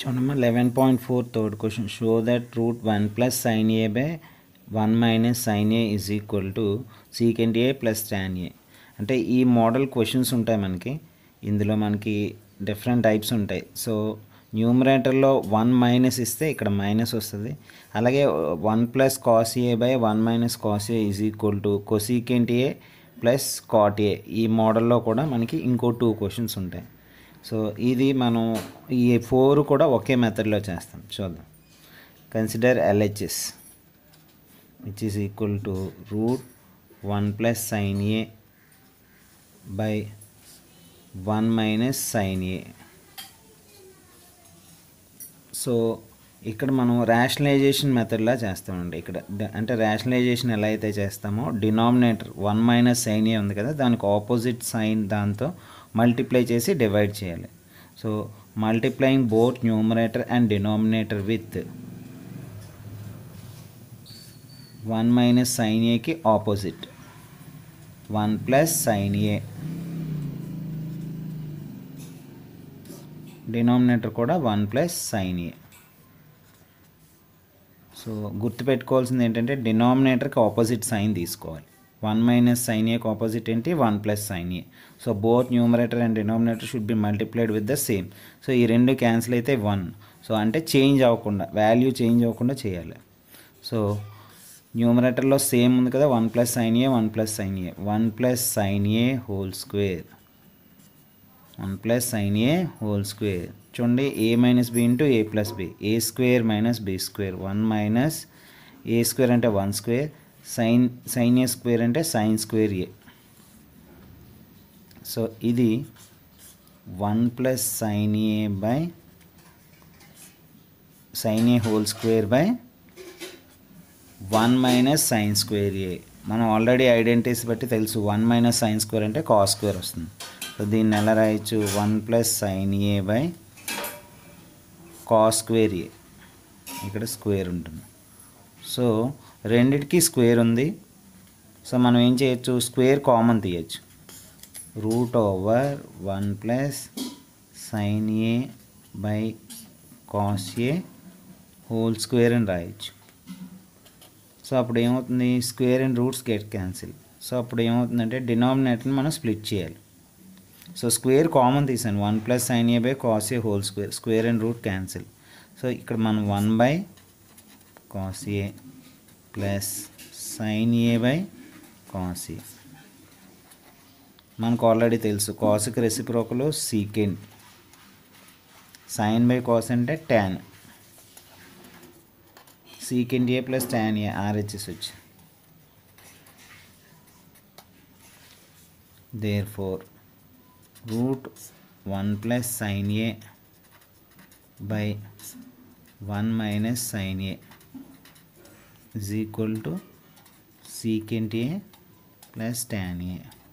చూడమ్మా eleven point four third question show that root one plus sine A by one minus sine A is equal to secant A plus tan A అంటే ఈ model questions ఉంటాయి మనకి ఇందులో మనకి different types ఉంటాయి so న్యూమరేటర్లో one minus ఇస్తే ఇక్కడ మైనస్ వస్తుంది అలాగే one plus cos A by one minus cos A is equal to cosecant A plus cot A ఈ మోడల్లో కూడా మనకి ఇంకో టూ క్వశ్చన్స్ ఉంటాయి సో ఇది మనం ఈ ఫోర్ కూడా ఒకే మెథడ్లో చేస్తాం చూద్దాం consider LHS which is equal to root one plus sine A by one minus sine A so ఇక్కడ మనం రేషనలైజేషన్ మెథడ్లా చేస్తామండి ఇక్కడ అంటే రేషనలైజేషన్ ఎలా అయితే చేస్తామో denominator one minus sine A ఉంది కదా దానికి ఆపోజిట్ సైన్ దాంతో మల్టిప్లై చేసి డివైడ్ చేయాలి so multiplying both numerator and denominator with one minus sine ఏకి opposite one plus sine A denominator కూడా one plus sine A so గుర్తుపెట్టుకోవాల్సింది ఏంటంటే డినామినేటర్కి ఆపోజిట్ సైన్ తీసుకోవాలి వన్ మైనస్ సైన్ ఏకి ఆపోజిట్ ఏంటి one plus sine A so both numerator and denominator should be multiplied with the same so ఈ రెండు cancel అయితే వన్ సో అంటే చేంజ్ అవ్వకుండా వాల్యూ చేంజ్ అవ్వకుండా చేయాలి సో న్యూమరేటర్లో సేమ్ ఉంది కదా one plus sine A one plus sine A one plus sine A whole square one plus sine A whole square చూడండి A minus B into A plus B A square minus B square one minus A square అంటే one square sine sine A square అంటే sine square A so ఇది one plus sine A by sine A whole square by one minus sine square A మనం already identities బట్టి తెలుసు one minus sine square అంటే cos square వస్తుంది so దీన్ని ఎలా రాయొచ్చు one plus sine A by cos square A ఇక్కడ square ఉంటుంది సో రెండిటికి స్క్వేర్ ఉంది సో మనం ఏం చేయొచ్చు స్క్వేర్ కామన్ తీయచ్చు root over one plus sine A by cos A whole square అని రాయచ్చు సో అప్పుడు ఏమవుతుంది square and roots get cancel so అప్పుడు ఏమవుతుందంటే డినామినేటర్ని మనం స్ప్లిట్ చేయాలి సో స్క్వేర్ కామన్ తీసాను one plus sine A by cos A whole square square and root cancel so ఇక్కడ మనం one by cos A plus sin A by cos A. मन को आलरे तस cos reciprocal sec sine by cos अंटे tan sec A plus tan A आरहचे therefore root one plus sine A by one minus sine A is equal to secant A plus tan A